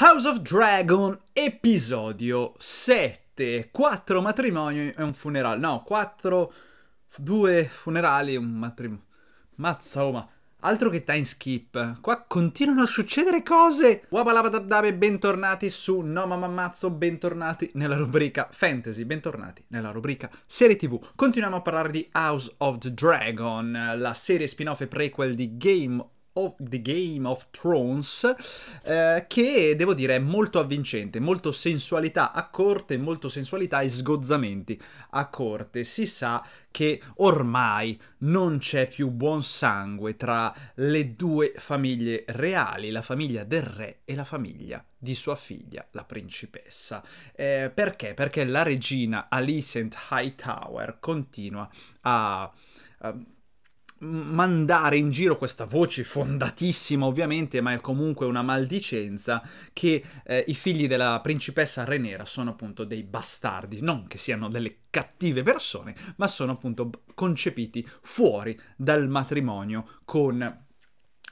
House of Dragon, episodio 7. Quattro matrimoni e un funerale. No, quattro... Due funerali e un matrimonio. Mazza, oh ma... Altro che time skip. Qua continuano a succedere cose. Wabalabadabdabe, bentornati su No Mamma Mazzo, bentornati nella rubrica Fantasy, bentornati nella rubrica Serie TV. Continuiamo a parlare di House of the Dragon, la serie spin-off e prequel di Game of the Game of Thrones, eh, che devo dire è molto avvincente, molto sensualità a corte, molto sensualità e sgozzamenti a corte. Si sa che ormai non c'è più buon sangue tra le due famiglie reali, la famiglia del re e la famiglia di sua figlia, la principessa. Eh, perché? Perché la regina Alicent Hightower continua a, a mandare in giro questa voce fondatissima ovviamente, ma è comunque una maldicenza, che eh, i figli della principessa Renera sono appunto dei bastardi, non che siano delle cattive persone, ma sono appunto concepiti fuori dal matrimonio con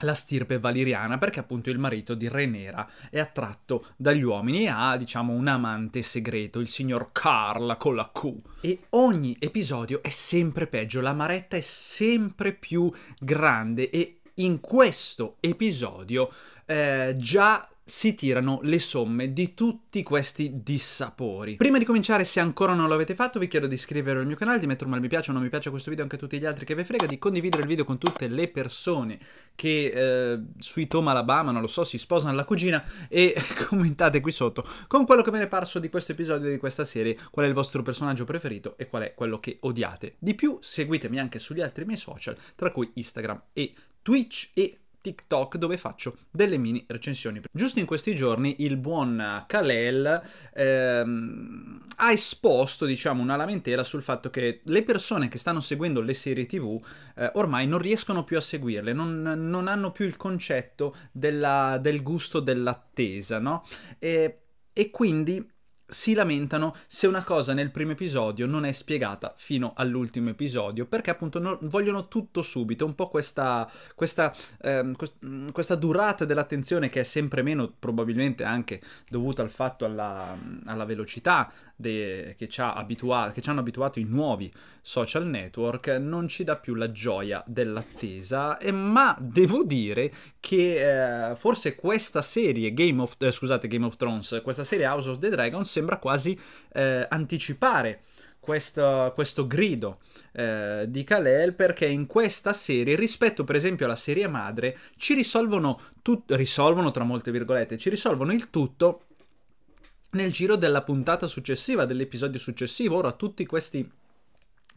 la stirpe valiriana perché appunto il marito di Renera è attratto dagli uomini e ha diciamo un amante segreto, il signor Carl con la Q. E ogni episodio è sempre peggio, la maretta è sempre più grande e in questo episodio eh, già si tirano le somme di tutti questi dissapori. Prima di cominciare, se ancora non l'avete fatto, vi chiedo di iscrivervi al mio canale, di mettere un bel mi piace o non mi piace a questo video, anche a tutti gli altri che ve frega, di condividere il video con tutte le persone che eh, sui Tom Alabama, non lo so, si sposano alla cugina e commentate qui sotto con quello che ve ne è parso di questo episodio, di questa serie, qual è il vostro personaggio preferito e qual è quello che odiate. Di più, seguitemi anche sugli altri miei social, tra cui Instagram e Twitch e TikTok dove faccio delle mini recensioni. Giusto in questi giorni il buon Kalel ehm, ha esposto diciamo una lamentela sul fatto che le persone che stanno seguendo le serie tv eh, ormai non riescono più a seguirle, non, non hanno più il concetto della, del gusto dell'attesa, no? E, e quindi si lamentano se una cosa nel primo episodio non è spiegata fino all'ultimo episodio, perché appunto no, vogliono tutto subito, un po' questa, questa, eh, questa, durata dell'attenzione che è sempre meno probabilmente anche dovuta al fatto alla, alla velocità de, che, ci abituato, che ci hanno abituato i nuovi social network non ci dà più la gioia dell'attesa, eh, ma devo dire che eh, forse questa serie Game of, eh, scusate, Game of Thrones, questa serie House of the Dragon sembra quasi eh, anticipare questo, questo grido eh, di Kalel perché in questa serie, rispetto per esempio alla serie madre, ci risolvono, tutto risolvono tra molte virgolette, ci risolvono il tutto nel giro della puntata successiva, dell'episodio successivo. Ora tutti questi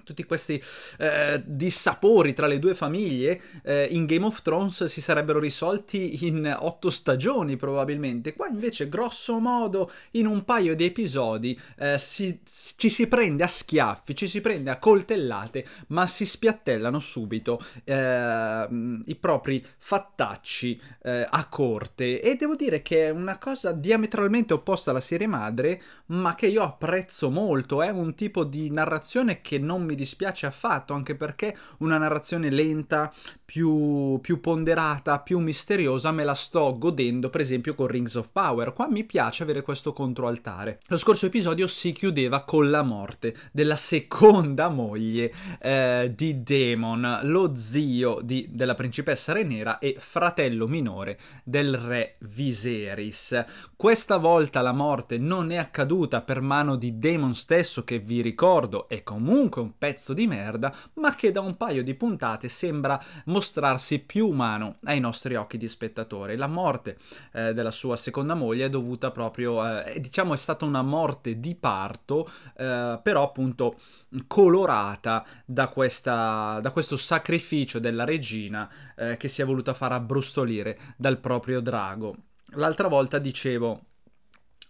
tutti questi eh, dissapori tra le due famiglie eh, in Game of Thrones si sarebbero risolti in otto stagioni probabilmente. Qua invece grosso modo in un paio di episodi eh, si, ci si prende a schiaffi, ci si prende a coltellate, ma si spiattellano subito ehm, i propri fattacci eh, a corte e devo dire che è una cosa diametralmente opposta alla serie madre, ma che io apprezzo molto, è un tipo di narrazione che non mi dispiace affatto, anche perché una narrazione lenta, più, più, ponderata, più misteriosa, me la sto godendo per esempio con Rings of Power. Qua mi piace avere questo controaltare. Lo scorso episodio si chiudeva con la morte della seconda moglie eh, di Daemon, lo zio di, della principessa Renera e fratello minore del re Viserys. Questa volta la morte non è accaduta per mano di Daemon stesso, che vi ricordo è comunque un pezzo pezzo di merda, ma che da un paio di puntate sembra mostrarsi più umano ai nostri occhi di spettatore. La morte eh, della sua seconda moglie è dovuta proprio, eh, diciamo, è stata una morte di parto, eh, però appunto colorata da, questa, da, questo sacrificio della regina eh, che si è voluta far abbrustolire dal proprio drago. L'altra volta dicevo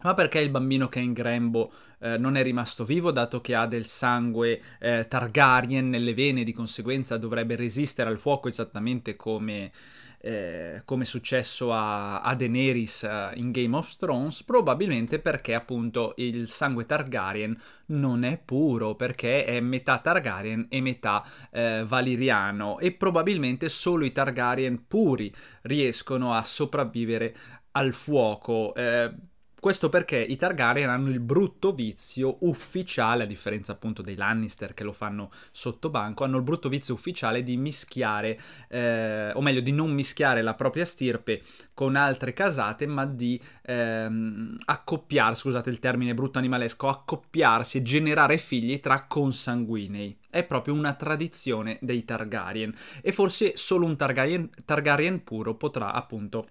ma perché il bambino che è in grembo eh, non è rimasto vivo, dato che ha del sangue eh, Targaryen nelle vene, di conseguenza dovrebbe resistere al fuoco esattamente come, eh, come è successo a, a Daenerys uh, in Game of Thrones? Probabilmente perché appunto il sangue Targaryen non è puro, perché è metà Targaryen e metà eh, Valiriano, e probabilmente solo i Targaryen puri riescono a sopravvivere al fuoco. Eh, questo perché i Targaryen hanno il brutto vizio ufficiale, a differenza appunto dei Lannister che lo fanno sotto banco, hanno il brutto vizio ufficiale di mischiare, eh, o meglio di non mischiare la propria stirpe con altre casate, ma di ehm, accoppiarsi, scusate il termine brutto animalesco, accoppiarsi e generare figli tra consanguinei. È proprio una tradizione dei Targaryen e forse solo un Targaryen, Targaryen puro potrà appunto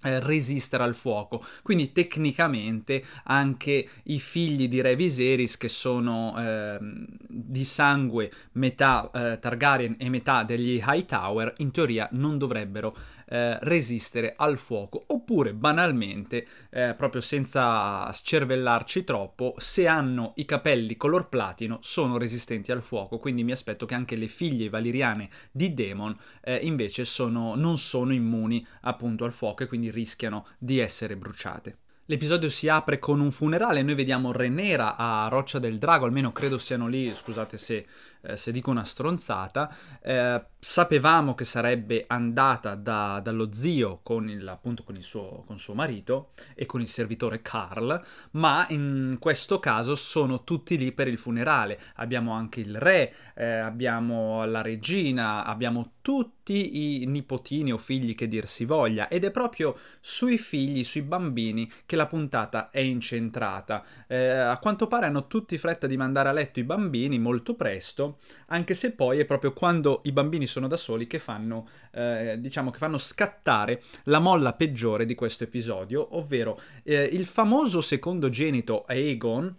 eh, resistere al fuoco. Quindi tecnicamente anche i figli di Re Viserys che sono eh, di sangue metà eh, Targaryen e metà degli Hightower in teoria non dovrebbero eh, resistere al fuoco oppure banalmente eh, proprio senza scervellarci troppo se hanno i capelli color platino sono resistenti al fuoco quindi mi aspetto che anche le figlie valiriane di Demon eh, invece sono, non sono immuni appunto al fuoco e quindi rischiano di essere bruciate. L'episodio si apre con un funerale, noi vediamo Renera a Roccia del Drago, almeno credo siano lì, scusate se eh, se dico una stronzata, eh, sapevamo che sarebbe andata da, dallo zio con il, appunto con il suo, con suo marito e con il servitore Carl, ma in questo caso sono tutti lì per il funerale. Abbiamo anche il re, eh, abbiamo la regina, abbiamo tutti i nipotini o figli che dir si voglia ed è proprio sui figli, sui bambini che la puntata è incentrata. Eh, a quanto pare hanno tutti fretta di mandare a letto i bambini molto presto anche se poi è proprio quando i bambini sono da soli che fanno, eh, diciamo, che fanno scattare la molla peggiore di questo episodio, ovvero eh, il famoso secondogenito Aegon,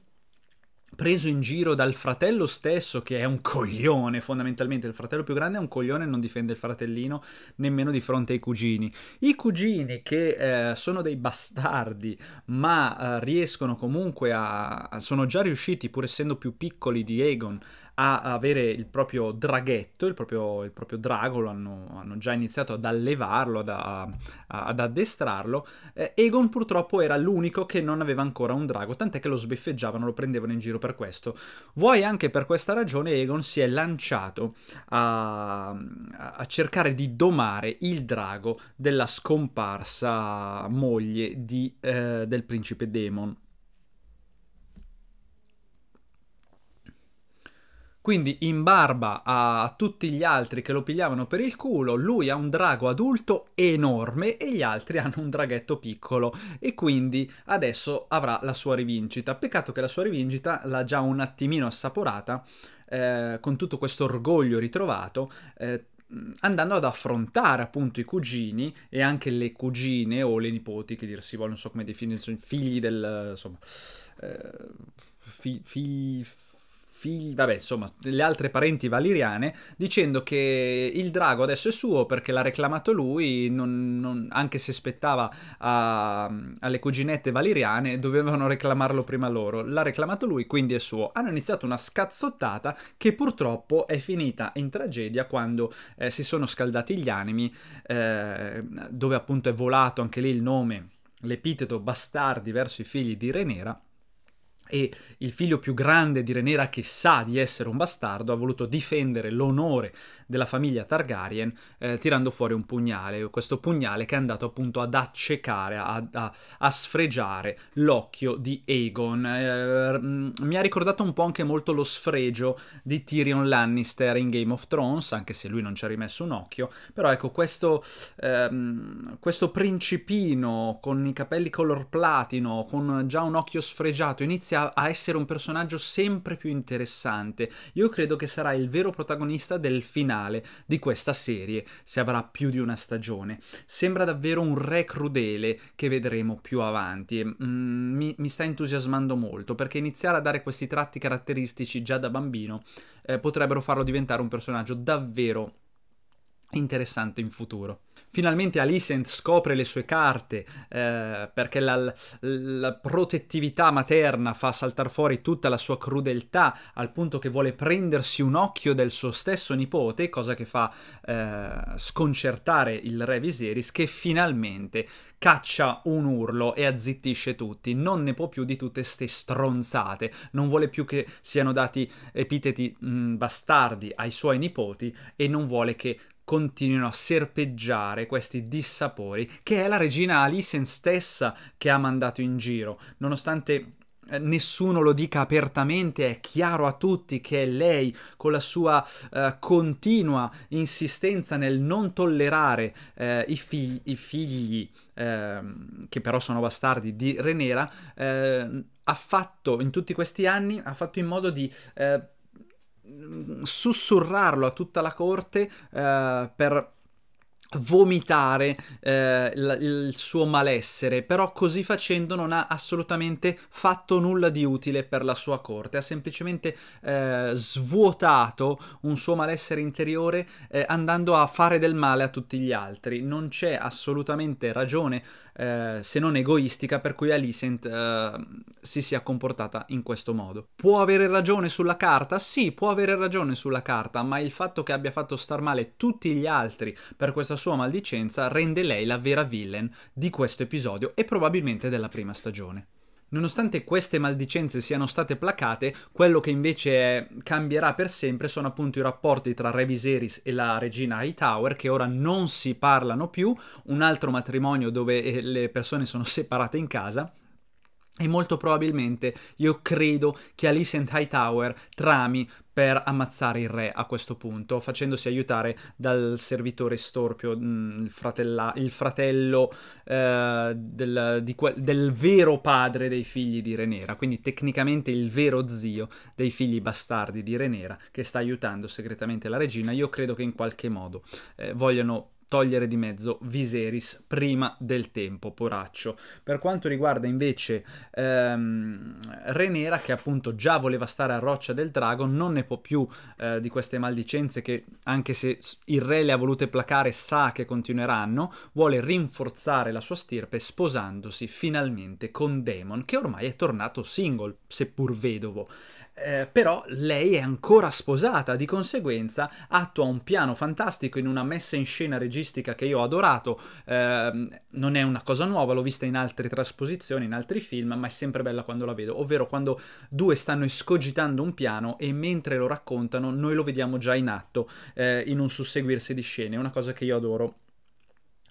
preso in giro dal fratello stesso, che è un coglione fondamentalmente, il fratello più grande è un coglione e non difende il fratellino nemmeno di fronte ai cugini. I cugini che eh, sono dei bastardi, ma eh, riescono comunque a... sono già riusciti, pur essendo più piccoli di Aegon, a avere il proprio draghetto, il proprio, il proprio drago, hanno, hanno, già iniziato ad allevarlo, ad, a, ad addestrarlo. Eh, Egon purtroppo era l'unico che non aveva ancora un drago, tant'è che lo sbeffeggiavano, lo prendevano in giro per questo. Vuoi anche per questa ragione Egon si è lanciato a, a cercare di domare il drago della scomparsa moglie di, eh, del principe Demon. Quindi in barba a tutti gli altri che lo pigliavano per il culo, lui ha un drago adulto enorme e gli altri hanno un draghetto piccolo e quindi adesso avrà la sua rivincita. Peccato che la sua rivincita l'ha già un attimino assaporata eh, con tutto questo orgoglio ritrovato. Eh, andando ad affrontare appunto i cugini e anche le cugine o le nipoti che dir si vuole, non so come definirli, figli del insomma eh, fi, fi, figli, vabbè, insomma, le altre parenti valiriane, dicendo che il drago adesso è suo perché l'ha reclamato lui, non, non, anche se spettava a, alle cuginette valiriane, dovevano reclamarlo prima loro. L'ha reclamato lui, quindi è suo. Hanno iniziato una scazzottata che purtroppo è finita in tragedia quando eh, si sono scaldati gli animi, eh, dove appunto è volato anche lì il nome, l'epiteto bastardi verso i figli di Renera e il figlio più grande di Renera che sa di essere un bastardo ha voluto difendere l'onore della famiglia Targaryen eh, tirando fuori un pugnale, questo pugnale che è andato appunto ad accecare, a, a, a sfregiare l'occhio di Aegon. Eh, mm, mi ha ricordato un po' anche molto lo sfregio di Tyrion Lannister in Game of Thrones, anche se lui non ci ha rimesso un occhio, però ecco questo, ehm, questo principino con i capelli color platino, con già un occhio sfregiato, inizia a, a essere un personaggio sempre più interessante. Io credo che sarà il vero protagonista del finale di questa serie, se avrà più di una stagione. Sembra davvero un re crudele che vedremo più avanti. Mm, mi, mi, sta entusiasmando molto perché iniziare a dare questi tratti caratteristici già da bambino eh, potrebbero farlo diventare un personaggio davvero interessante in futuro. Finalmente Alicent scopre le sue carte eh, perché la, la, protettività materna fa saltare fuori tutta la sua crudeltà al punto che vuole prendersi un occhio del suo stesso nipote, cosa che fa eh, sconcertare il re Viserys che finalmente caccia un urlo e azzittisce tutti, non ne può più di tutte ste stronzate, non vuole più che siano dati epiteti mh, mm, bastardi ai suoi nipoti e non vuole che continuino a serpeggiare questi dissapori che è la regina Alisen stessa che ha mandato in giro, nonostante eh, nessuno lo dica apertamente, è chiaro a tutti che è lei, con la sua eh, continua insistenza nel non tollerare eh, i, fig i, figli, eh, che però sono bastardi, di Renera, ehm, ha fatto in tutti questi anni, ha fatto in modo di eh, sussurrarlo a tutta la corte eh, per vomitare eh, il, il suo malessere, però così facendo non ha assolutamente fatto nulla di utile per la sua corte, ha semplicemente eh, svuotato un suo malessere interiore eh, andando a fare del male a tutti gli altri. Non c'è assolutamente ragione eh, se non egoistica per cui Alicent eh, si sia comportata in questo modo. Può avere ragione sulla carta? Sì, può avere ragione sulla carta, ma il fatto che abbia fatto star male tutti gli altri per questa sua maldicenza rende lei la vera villain di questo episodio e probabilmente della prima stagione. Nonostante queste maldicenze siano state placate, quello che invece cambierà per sempre sono appunto i rapporti tra Re Viserys e la regina Hightower, che ora non si parlano più, un altro matrimonio dove eh, le persone sono separate in casa, e molto probabilmente io credo che Alice and Hightower trami per ammazzare il re a questo punto, facendosi aiutare dal servitore storpio, mm, il, fratella, il fratello eh, del, que- del, vero padre dei figli di Renera, quindi tecnicamente il vero zio dei figli bastardi di Renera che sta aiutando segretamente la regina. Io credo che in qualche modo eh, vogliano togliere di mezzo Viserys prima del tempo, poraccio. Per quanto riguarda invece ehm, Renera, che appunto già voleva stare a Roccia del Drago, non ne può più eh, di queste maldicenze che, anche se il re le ha volute placare, sa che continueranno, vuole rinforzare la sua stirpe sposandosi finalmente con Daemon, che ormai è tornato single, seppur vedovo eh, però lei è ancora sposata, di conseguenza attua un piano fantastico in una messa in scena registica che io ho adorato, eh, non è una cosa nuova, l'ho vista in altre trasposizioni, in altri film, ma è sempre bella quando la vedo, ovvero quando due stanno escogitando un piano e mentre lo raccontano noi lo vediamo già in atto, eh, in un susseguirsi di scene, una cosa che io adoro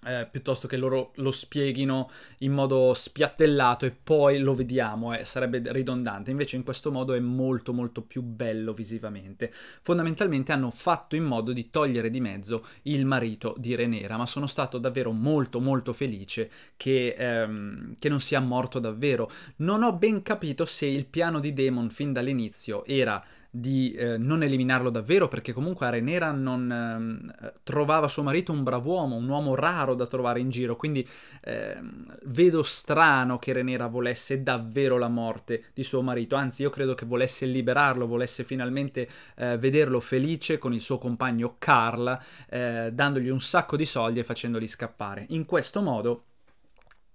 eh, piuttosto che loro lo spieghino in modo spiattellato e poi lo vediamo, eh, sarebbe ridondante. Invece in questo modo è molto molto più bello visivamente. Fondamentalmente hanno fatto in modo di togliere di mezzo il marito di Renera, ma sono stato davvero molto molto felice che, ehm, che non sia morto davvero. Non ho ben capito se il piano di Demon fin dall'inizio era di eh, non eliminarlo davvero perché comunque Arenera non eh, trovava suo marito un brav'uomo, un uomo raro da trovare in giro, quindi eh, vedo strano che Arenera volesse davvero la morte di suo marito, anzi io credo che volesse liberarlo, volesse finalmente eh, vederlo felice con il suo compagno Carl, eh, dandogli un sacco di soldi e facendoli scappare. In questo modo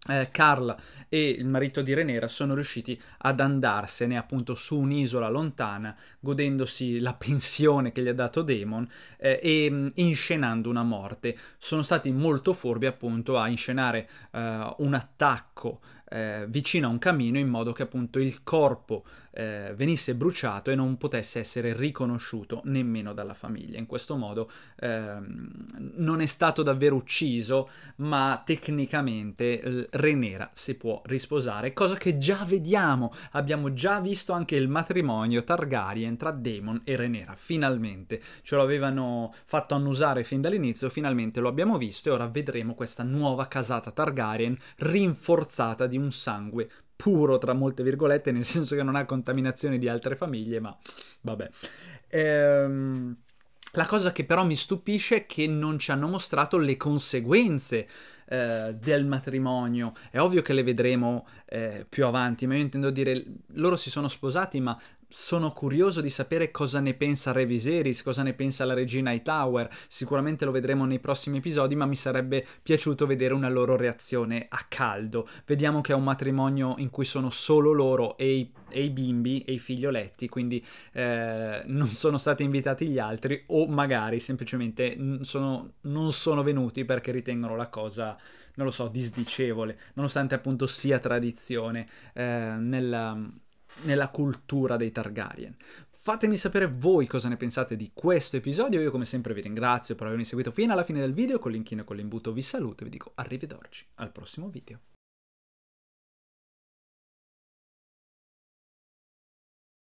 eh, Carl e il marito di Renera sono riusciti ad andarsene appunto su un'isola lontana, godendosi la pensione che gli ha dato Damon eh, e mh, mm, inscenando una morte. Sono stati molto furbi appunto a inscenare eh, un attacco eh, vicino a un camino in modo che appunto il corpo eh, venisse bruciato e non potesse essere riconosciuto nemmeno dalla famiglia. In questo modo ehm, non è stato davvero ucciso, ma tecnicamente Renera si può risposare, cosa che già vediamo, abbiamo già visto anche il matrimonio Targaryen tra Daemon e Renera, finalmente ce l'avevano fatto annusare fin dall'inizio, finalmente lo abbiamo visto e ora vedremo questa nuova casata Targaryen rinforzata di un un sangue puro, tra molte virgolette, nel senso che non ha contaminazione di altre famiglie, ma vabbè. Ehm, la cosa che però mi stupisce è che non ci hanno mostrato le conseguenze eh, del matrimonio. È ovvio che le vedremo eh, più avanti, ma io intendo dire, loro si sono sposati, ma sono curioso di sapere cosa ne pensa Re Viserys, cosa ne pensa la regina Hightower. Sicuramente lo vedremo nei prossimi episodi, ma mi sarebbe piaciuto vedere una loro reazione a caldo. Vediamo che è un matrimonio in cui sono solo loro e i, e i bimbi e i figlioletti, quindi eh, non sono stati invitati gli altri o magari semplicemente sono, non sono venuti perché ritengono la cosa non lo so, disdicevole, nonostante appunto sia tradizione eh, nella, nella cultura dei Targaryen. Fatemi sapere voi cosa ne pensate di questo episodio, io come sempre vi ringrazio per avermi seguito fino alla fine del video, con l'inchino e con l'imbuto vi saluto e vi dico arrivederci al prossimo video.